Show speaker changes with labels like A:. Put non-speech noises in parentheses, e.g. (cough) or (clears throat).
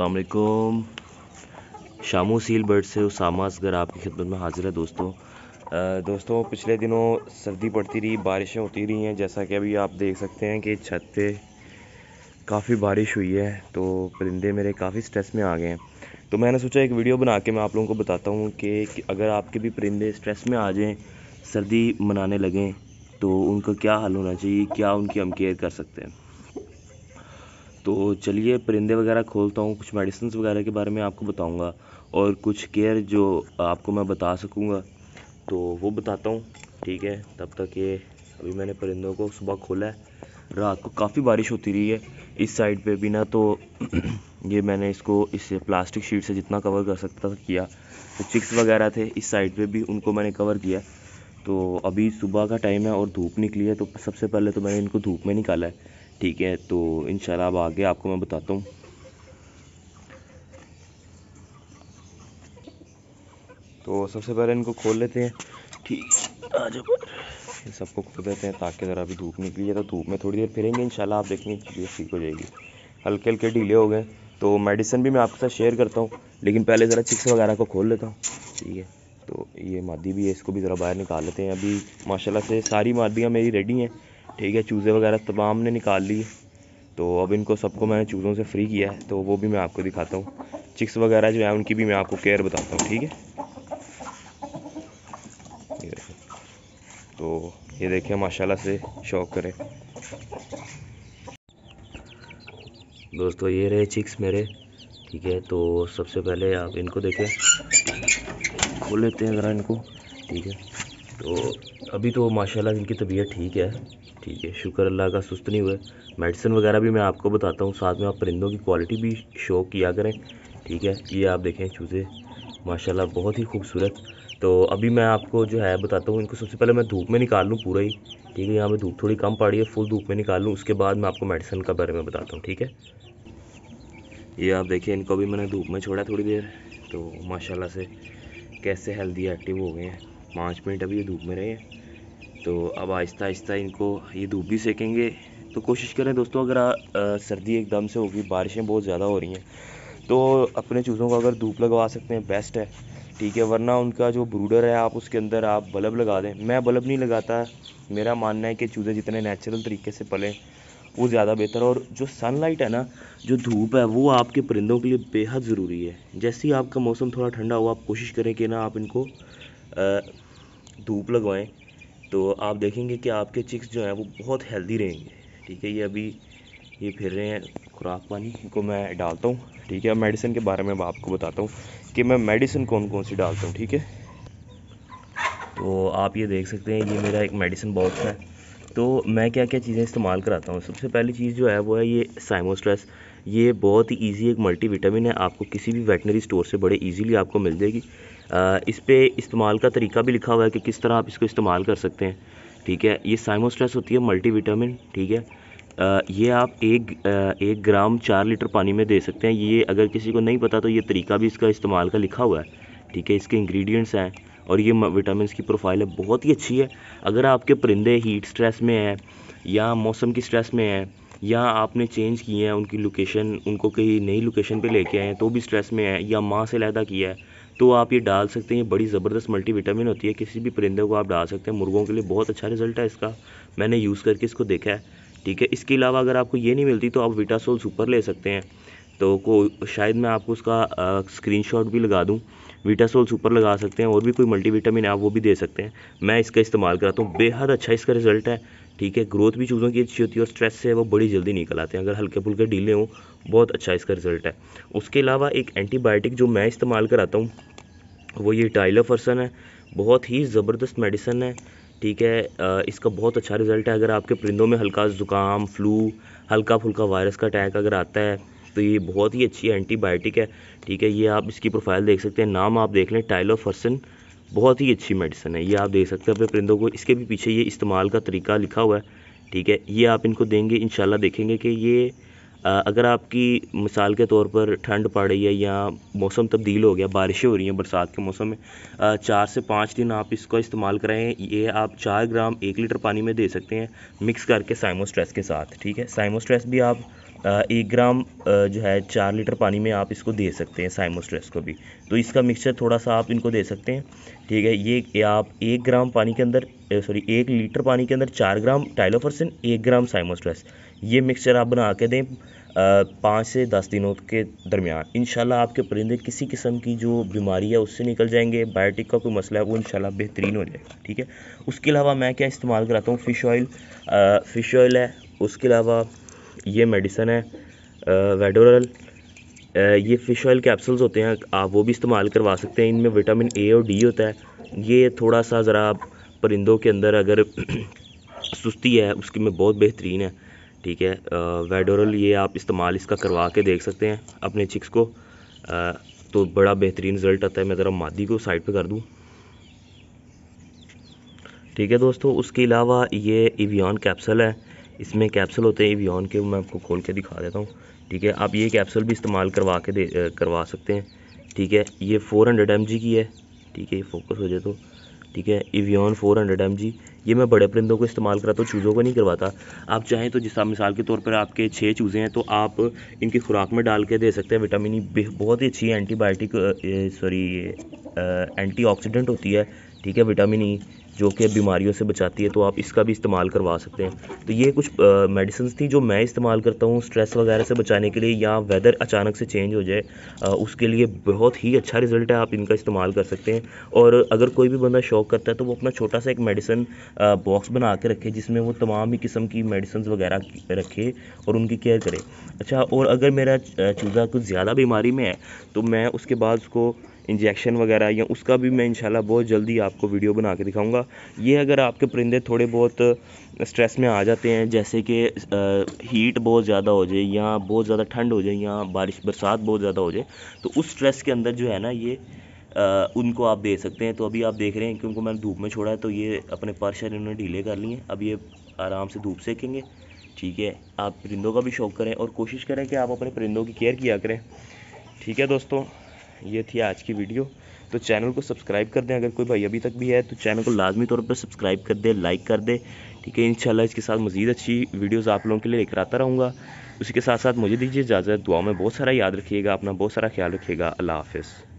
A: असलकुम Shamu seal bird से उसामा असगर आपकी खिदमत में हाजिर है दोस्तों आ, दोस्तों पिछले दिनों सर्दी पड़ती रही बारिशें होती रही हैं जैसा कि अभी आप देख सकते हैं कि छत पे काफ़ी बारिश हुई है तो परिंदे मेरे काफ़ी स्ट्रेस में आ गए हैं तो मैंने सोचा एक वीडियो बना के मैं आप लोगों को बताता हूँ कि, कि अगर आपके भी परिंदे स्ट्रेस में आ जाएँ सर्दी मनाने लगें तो उनका क्या हल होना चाहिए क्या उनकी हम केयर कर सकते हैं तो चलिए परिंदे वगैरह खोलता हूँ कुछ मेडिसिन वगैरह के बारे में आपको बताऊँगा और कुछ केयर जो आपको मैं बता सकूँगा तो वो बताता हूँ ठीक है तब तक ये अभी मैंने परिंदों को सुबह खोला है रात को काफ़ी बारिश होती रही है इस साइड पे भी ना तो (clears throat) ये मैंने इसको इस प्लास्टिक शीट से जितना कवर कर सकता था किया तो चिक्स वगैरह थे इस साइड पे भी उनको मैंने कवर किया तो अभी सुबह का टाइम है और धूप निकली है तो सबसे पहले तो मैंने इनको धूप में निकाला है ठीक है तो इन अब आगे आपको मैं बताता हूँ तो सबसे पहले इनको खोल लेते हैं ठीक आज सबको खोल देते हैं ताकि ज़रा अभी धूप निकली है तो धूप में थोड़ी देर फिरेंगे इन आप देखेंगे चीज़ें ठीक हो जाएगी हल्के हल्के ढीले हो गए तो मेडिसिन भी मैं आपके साथ शेयर करता हूँ लेकिन पहले ज़रा चिक्स वगैरह को खोल लेता हूँ ठीक है तो ये मादी भी है इसको भी ज़रा बाहर निकाल लेते हैं अभी माशाल्लाह से सारी मादियाँ मेरी रेडी हैं ठीक है चूज़े वगैरह तमाम ने निकाल ली तो अब इनको सबको मैंने चूज़ों से फ्री किया है तो वो भी मैं आपको दिखाता हूँ चिक्स वगैरह जो है उनकी भी मैं आपको केयर बताता हूँ ठीक है तो ये देखें माशाल्लाह से शौक करें दोस्तों ये रहे चिक्स मेरे ठीक है तो सबसे पहले आप इनको देखें खोल लेते हैं ज़रा इनको ठीक है तो अभी तो माशाल्लाह इनकी तबीयत ठीक है ठीक है शुक्र अल्लाह का सुस्त नहीं हुआ मेडिसिन वगैरह भी मैं आपको बताता हूँ साथ में आप परिंदों की क्वालिटी भी शो किया करें ठीक है ये आप देखें चूज़े माशाल्लाह बहुत ही खूबसूरत तो अभी मैं आपको जो है बताता हूँ इनको सबसे पहले मैं धूप में निकाल लूँ पूरा ही ठीक है यहाँ पर धूप थोड़ी कम पड़ी है फुल धूप में निकाल लूँ उसके बाद मैं आपको मेडिसिन का बारे में बताता हूँ ठीक है ये आप देखिए इनको अभी मैंने धूप में छोड़ा थोड़ी देर तो माशाला से कैसे हेल्दी एक्टिव हो गए हैं पाँच मिनट अभी ये धूप में रहे हैं तो अब आहिस्ता आहिस्ता इनको ये धूप भी सेकेंगे तो कोशिश करें दोस्तों अगर आ, आ, सर्दी एकदम से होगी बारिशें बहुत ज़्यादा हो रही हैं तो अपने चूज़ों को अगर धूप लगवा सकते हैं बेस्ट है ठीक है वरना उनका जो ब्रूडर है आप उसके अंदर आप बल्ब लगा दें मैं बल्ब नहीं लगाता मेरा मानना है कि चूज़े जितने नेचुरल तरीके से पलें वो ज़्यादा बेहतर और जो सनलाइट है ना जो धूप है वो आपके परिंदों के लिए बेहद ज़रूरी है जैसे ही आपका मौसम थोड़ा ठंडा हुआ आप कोशिश करें कि ना आप इनको धूप लगवाएं तो आप देखेंगे कि आपके चिक्स जो हैं वो बहुत हेल्दी रहेंगे ठीक है ये अभी ये फिर रहे हैं खुराक पानी इनको मैं डालता हूँ ठीक है अब मेडिसिन के बारे में आपको बताता हूँ कि मैं मेडिसिन कौन कौन सी डालता हूँ ठीक है तो आप ये देख सकते हैं ये मेरा एक मेडिसिन बॉक्स है तो मैं क्या क्या चीज़ें इस्तेमाल कराता हूँ सबसे पहली चीज़ जो है वो है ये साइमोस्ट्रेस ये बहुत ही ईजी एक मल्टीविटामिन है आपको किसी भी वेटनरी स्टोर से बड़े ईजीली आपको मिल जाएगी इस पर इस्तेमाल का तरीका भी लिखा हुआ है कि किस तरह आप इसको इस्तेमाल कर सकते हैं ठीक है ये साइमोस्ट्रेस होती है विटामिन ठीक है ये आप एक एक ग्राम चार लीटर पानी में दे सकते हैं ये अगर किसी को नहीं पता तो ये तरीका भी इसका इस्तेमाल का लिखा हुआ है ठीक है इसके इंग्रेडिएंट्स हैं और ये विटामिन की प्रोफाइल है बहुत ही अच्छी है अगर आपके परिंदे हीट स्ट्रेस में हैं या मौसम की स्ट्रेस में हैं या आपने चेंज किए हैं उनकी लोकेशन उनको कहीं नई लोकेशन पे लेके आए हैं तो भी स्ट्रेस में है या माँ से लहदा किया है तो आप ये डाल सकते हैं बड़ी ज़बरदस्त मल्टीविटामिन होती है किसी भी परिंदे को आप डाल सकते हैं मुर्गों के लिए बहुत अच्छा रिजल्ट है इसका मैंने यूज़ करके इसको देखा है ठीक है इसके अलावा अगर आपको ये नहीं मिलती तो आप विटासोल सुपर ले सकते हैं तो को शायद मैं आपको उसका स्क्रीनशॉट भी लगा दूँ विटासोल सुपर लगा सकते हैं और भी कोई मल्टीविटामिन आप वो भी दे सकते हैं मैं इसका इस्तेमाल कराता हूँ बेहद अच्छा इसका रिज़ल्ट है ठीक है ग्रोथ भी चूज़ों की अच्छी होती है और स्ट्रेस से वो बड़ी जल्दी निकल आते हैं अगर हल्के फुल्के ढीले हों बहुत अच्छा इसका रिजल्ट है उसके अलावा एक एंटीबायोटिक जो मैं इस्तेमाल कराता हूँ वो ये टाइलोफर्सन है बहुत ही ज़बरदस्त मेडिसन है ठीक है इसका बहुत अच्छा रिजल्ट है अगर आपके परिंदों में हल्का ज़ुकाम फ्लू हल्का फुल्का वायरस का अटैक अगर आता है तो ये बहुत ही अच्छी एंटीबायोटिक है ठीक है ये आप इसकी प्रोफाइल देख सकते हैं नाम आप देख लें टाइलोफर्सन बहुत ही अच्छी मेडिसिन है ये आप देख सकते हैं अपने परिंदों को इसके भी पीछे ये इस्तेमाल का तरीका लिखा हुआ है ठीक है ये आप इनको देंगे इन देखेंगे कि ये अगर आपकी मिसाल के तौर पर ठंड पड़ रही है या मौसम तब्दील हो गया बारिशें हो रही हैं बरसात के मौसम में चार से पाँच दिन आप इसका इस्तेमाल कराएं ये आप चार ग्राम एक लीटर पानी में दे सकते हैं मिक्स करके साइमोस्ट्रेस के साथ ठीक है साइमोस्ट्रेस भी आप एक ग्राम जो है चार लीटर पानी में आप इसको दे सकते हैं साइमोस्ट्रेस को भी तो इसका मिक्सचर थोड़ा सा आप इनको दे सकते हैं ठीक है ये आप एक ग्राम पानी के अंदर सॉरी एक लीटर पानी के अंदर चार ग्राम टाइलोफर्सिन एक ग्राम साइमोस्ट्रेस ये मिक्सचर आप बना के दें पाँच से दस दिनों के दरमियान इन आपके परिंदे किसी किस्म की जो बीमारी है उससे निकल जाएंगे बायोटिक का कोई मसला है वो इन बेहतरीन हो जाएगा ठीक है उसके अलावा मैं क्या इस्तेमाल कराता हूँ फ़िश ऑयल फ़िश ऑयल है उसके अलावा ये मेडिसन है वेडोरल ये फ़िश ऑयल कैप्सूल्स होते हैं आप वो भी इस्तेमाल करवा सकते हैं इनमें विटामिन ए और डी होता है ये थोड़ा सा ज़रा परिंदों के अंदर अगर (clears throat) सुस्ती है उसके में बहुत बेहतरीन है ठीक है वेडोरल ये आप इस्तेमाल इसका करवा के देख सकते हैं अपने चिक्स को तो बड़ा बेहतरीन रिज़ल्ट आता है मैं ज़रा मादी को साइड पर कर दूँ ठीक है दोस्तों उसके अलावा ये इवियन कैप्सूल है इसमें कैप्सूल होते हैं एवियन के मैं आपको खोल के दिखा देता हूँ ठीक है आप ये कैप्सूल भी इस्तेमाल करवा के दे करवा सकते हैं ठीक है ये फोर हंड्रेड एम जी की है ठीक है ये फोकस हो जाए तो ठीक है Evion four hundred M G ये मैं बड़े परिंदों को इस्तेमाल कराता तो हूँ चूज़ों को नहीं करवाता आप चाहें तो जिस मिसाल के तौर पर आपके छः चूज़े हैं तो आप इनकी खुराक में डाल के दे सकते हैं विटामिन ई e बहुत ही अच्छी एंटीबायोटिक सॉरी एंटी होती है ठीक है विटामिन ई e, जो कि बीमारियों से बचाती है तो आप इसका भी इस्तेमाल करवा सकते हैं तो ये कुछ मेडिसिन थी जो मैं इस्तेमाल करता हूँ स्ट्रेस वगैरह से बचाने के लिए या वेदर अचानक से चेंज हो जाए आ, उसके लिए बहुत ही अच्छा रिजल्ट है आप इनका इस्तेमाल कर सकते हैं और अगर कोई भी बंदा शौक करता है तो वो अपना छोटा सा एक मेडिसिन बॉक्स बना के रखे जिसमें वो तमाम ही किस्म की मेडिसन्स वगैरह रखे और उनकी केयर करे अच्छा और अगर मेरा चूज़ा कुछ ज़्यादा बीमारी में है तो मैं उसके बाद उसको इंजेक्शन वगैरह या उसका भी मैं इंशाल्लाह बहुत जल्दी आपको वीडियो बना के दिखाऊंगा ये अगर आपके परिंदे थोड़े बहुत स्ट्रेस में आ जाते हैं जैसे कि हीट बहुत ज़्यादा हो जाए या बहुत ज़्यादा ठंड हो जाए या बारिश बरसात बहुत ज़्यादा हो जाए तो उस स्ट्रेस के अंदर जो है ना ये आ, उनको आप दे सकते हैं तो अभी आप देख रहे हैं कि उनको मैंने धूप में छोड़ा है तो ये अपने परशर इन्होंने ढीले कर लिए अब ये आराम से धूप सेकेंगे ठीक है आप परिंदों का भी शौक करें और कोशिश करें कि आप अपने परिंदों की केयर किया करें ठीक है दोस्तों ये थी आज की वीडियो तो चैनल को सब्सक्राइब कर दें अगर कोई भाई अभी तक भी है तो चैनल को लाजमी तौर पर सब्सक्राइब कर दे लाइक कर दे ठीक है इंशाल्लाह इसके साथ मज़ीद अच्छी वीडियोस आप लोगों के लिए लेकर आता रहूँगा उसी के साथ साथ मुझे दीजिए इजाज़त दुआ में बहुत सारा याद रखिएगा अपना बहुत सारा ख्याल रखिएगा अल्लाह हाफिज़